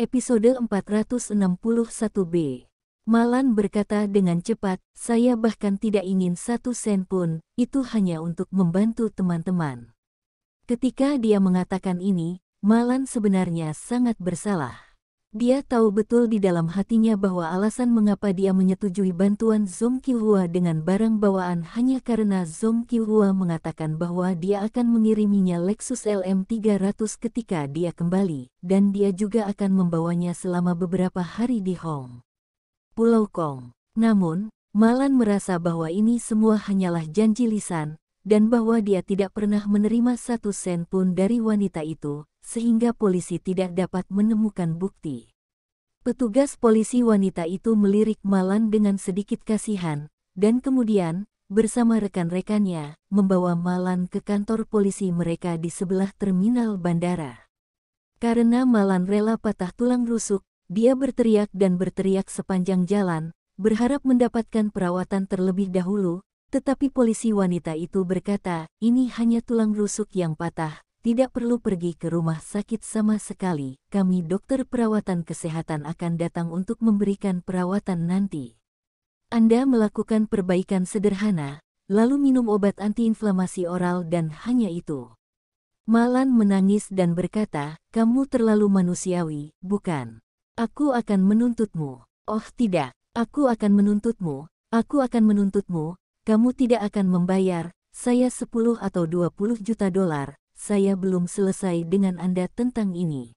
Episode 461b Malan berkata dengan cepat, saya bahkan tidak ingin satu sen pun, itu hanya untuk membantu teman-teman. Ketika dia mengatakan ini, Malan sebenarnya sangat bersalah. Dia tahu betul di dalam hatinya bahwa alasan mengapa dia menyetujui bantuan Zong Kilhua dengan barang bawaan hanya karena Zong Kilhua mengatakan bahwa dia akan mengiriminya Lexus LM300 ketika dia kembali, dan dia juga akan membawanya selama beberapa hari di Hong. Pulau Kong. Namun, Malan merasa bahwa ini semua hanyalah janji lisan, dan bahwa dia tidak pernah menerima satu sen pun dari wanita itu, sehingga polisi tidak dapat menemukan bukti. Petugas polisi wanita itu melirik Malan dengan sedikit kasihan, dan kemudian, bersama rekan-rekannya, membawa Malan ke kantor polisi mereka di sebelah terminal bandara. Karena Malan rela patah tulang rusuk, dia berteriak dan berteriak sepanjang jalan, berharap mendapatkan perawatan terlebih dahulu, tetapi polisi wanita itu berkata, ini hanya tulang rusuk yang patah, tidak perlu pergi ke rumah sakit sama sekali, kami dokter perawatan kesehatan akan datang untuk memberikan perawatan nanti. Anda melakukan perbaikan sederhana, lalu minum obat antiinflamasi oral dan hanya itu. Malan menangis dan berkata, kamu terlalu manusiawi, bukan? Aku akan menuntutmu. Oh tidak, aku akan menuntutmu, aku akan menuntutmu, kamu tidak akan membayar, saya 10 atau 20 juta dolar, saya belum selesai dengan Anda tentang ini.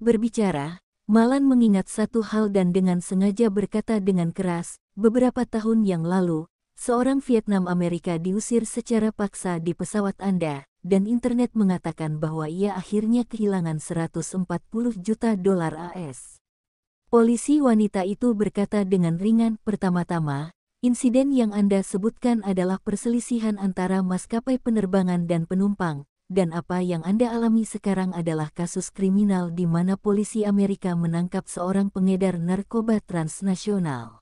Berbicara, Malan mengingat satu hal dan dengan sengaja berkata dengan keras, beberapa tahun yang lalu, seorang Vietnam Amerika diusir secara paksa di pesawat Anda, dan internet mengatakan bahwa ia akhirnya kehilangan 140 juta dolar AS. Polisi wanita itu berkata dengan ringan pertama-tama, Insiden yang Anda sebutkan adalah perselisihan antara maskapai penerbangan dan penumpang, dan apa yang Anda alami sekarang adalah kasus kriminal di mana polisi Amerika menangkap seorang pengedar narkoba transnasional.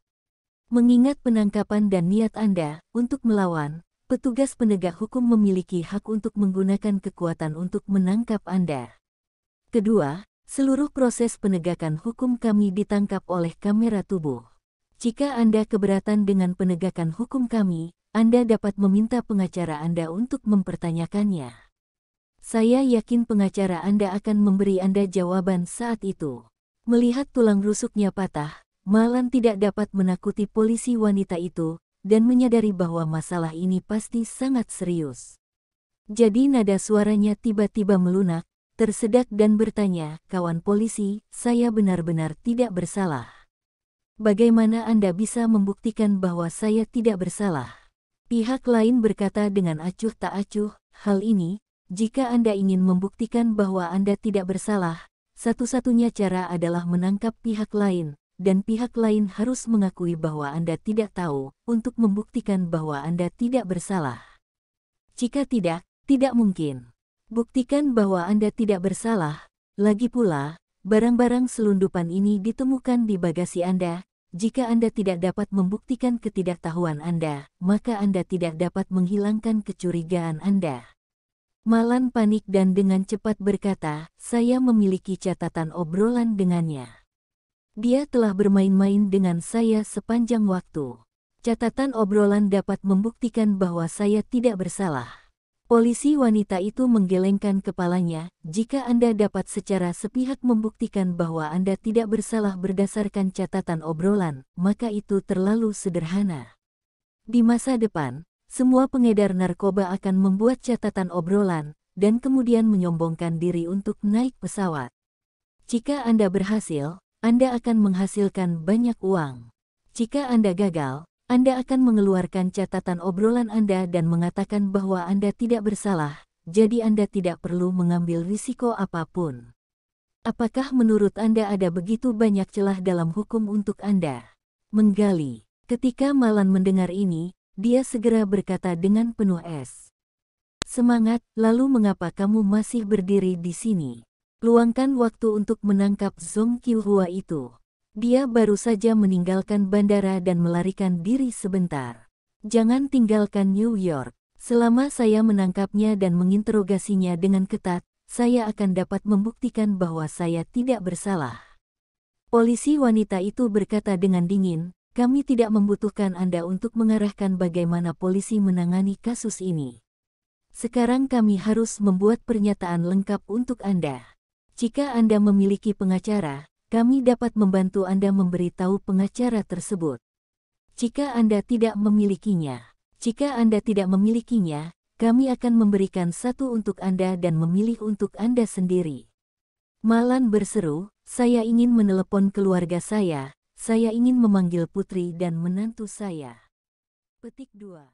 Mengingat penangkapan dan niat Anda untuk melawan, petugas penegak hukum memiliki hak untuk menggunakan kekuatan untuk menangkap Anda. Kedua, seluruh proses penegakan hukum kami ditangkap oleh kamera tubuh. Jika Anda keberatan dengan penegakan hukum kami, Anda dapat meminta pengacara Anda untuk mempertanyakannya. Saya yakin pengacara Anda akan memberi Anda jawaban saat itu. Melihat tulang rusuknya patah, Malan tidak dapat menakuti polisi wanita itu, dan menyadari bahwa masalah ini pasti sangat serius. Jadi nada suaranya tiba-tiba melunak, tersedak dan bertanya, kawan polisi, saya benar-benar tidak bersalah. Bagaimana Anda bisa membuktikan bahwa saya tidak bersalah? Pihak lain berkata dengan acuh tak acuh, hal ini, jika Anda ingin membuktikan bahwa Anda tidak bersalah, satu-satunya cara adalah menangkap pihak lain, dan pihak lain harus mengakui bahwa Anda tidak tahu, untuk membuktikan bahwa Anda tidak bersalah. Jika tidak, tidak mungkin. Buktikan bahwa Anda tidak bersalah, lagi pula, barang-barang selundupan ini ditemukan di bagasi Anda, jika Anda tidak dapat membuktikan ketidaktahuan Anda, maka Anda tidak dapat menghilangkan kecurigaan Anda. Malan panik dan dengan cepat berkata, saya memiliki catatan obrolan dengannya. Dia telah bermain-main dengan saya sepanjang waktu. Catatan obrolan dapat membuktikan bahwa saya tidak bersalah. Polisi wanita itu menggelengkan kepalanya, jika Anda dapat secara sepihak membuktikan bahwa Anda tidak bersalah berdasarkan catatan obrolan, maka itu terlalu sederhana. Di masa depan, semua pengedar narkoba akan membuat catatan obrolan, dan kemudian menyombongkan diri untuk naik pesawat. Jika Anda berhasil, Anda akan menghasilkan banyak uang. Jika Anda gagal, anda akan mengeluarkan catatan obrolan Anda dan mengatakan bahwa Anda tidak bersalah, jadi Anda tidak perlu mengambil risiko apapun. Apakah menurut Anda ada begitu banyak celah dalam hukum untuk Anda? Menggali. Ketika Malan mendengar ini, dia segera berkata dengan penuh es. Semangat, lalu mengapa kamu masih berdiri di sini? Luangkan waktu untuk menangkap Zong Hua itu. Dia baru saja meninggalkan bandara dan melarikan diri sebentar. Jangan tinggalkan New York. Selama saya menangkapnya dan menginterogasinya dengan ketat, saya akan dapat membuktikan bahwa saya tidak bersalah. Polisi wanita itu berkata dengan dingin, kami tidak membutuhkan Anda untuk mengarahkan bagaimana polisi menangani kasus ini. Sekarang kami harus membuat pernyataan lengkap untuk Anda. Jika Anda memiliki pengacara, kami dapat membantu Anda memberitahu pengacara tersebut. Jika Anda tidak memilikinya, jika Anda tidak memilikinya, kami akan memberikan satu untuk Anda dan memilih untuk Anda sendiri. Malan berseru, saya ingin menelepon keluarga saya, saya ingin memanggil putri dan menantu saya. Petik 2